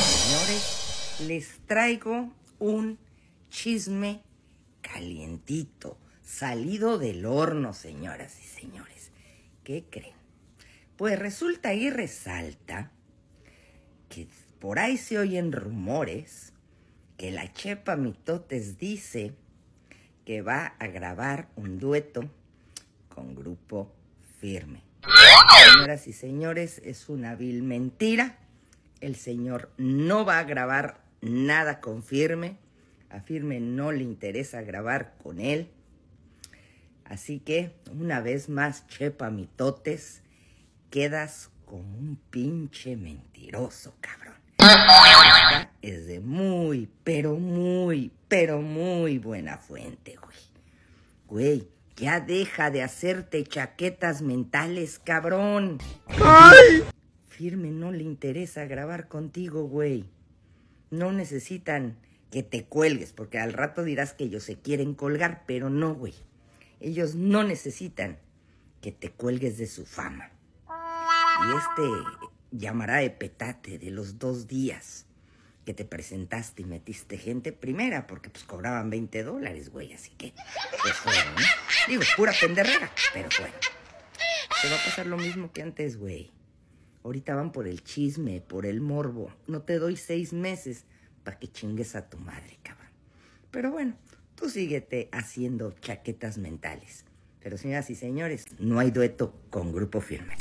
Señores, les traigo un chisme calientito, salido del horno, señoras y señores. ¿Qué creen? Pues resulta y resalta que por ahí se oyen rumores que la Chepa Mitotes dice que va a grabar un dueto con grupo firme. Señoras y señores, es una vil mentira. El señor no va a grabar nada con firme. A firme no le interesa grabar con él. Así que, una vez más, chepa mitotes, quedas como un pinche mentiroso, cabrón. es de muy, pero muy, pero muy buena fuente, güey. Güey, ya deja de hacerte chaquetas mentales, cabrón. ¡Ay! Firme no le interesa grabar contigo, güey. No necesitan que te cuelgues, porque al rato dirás que ellos se quieren colgar, pero no, güey. Ellos no necesitan que te cuelgues de su fama. Y este llamará de petate de los dos días que te presentaste y metiste gente primera, porque pues cobraban 20 dólares, güey, así que... Pues fueron, ¿no? Digo, pura penderrera, pero bueno. se va a pasar lo mismo que antes, güey. Ahorita van por el chisme, por el morbo. No te doy seis meses para que chingues a tu madre, cabrón. Pero bueno, tú síguete haciendo chaquetas mentales. Pero señoras y señores, no hay dueto con grupo firme.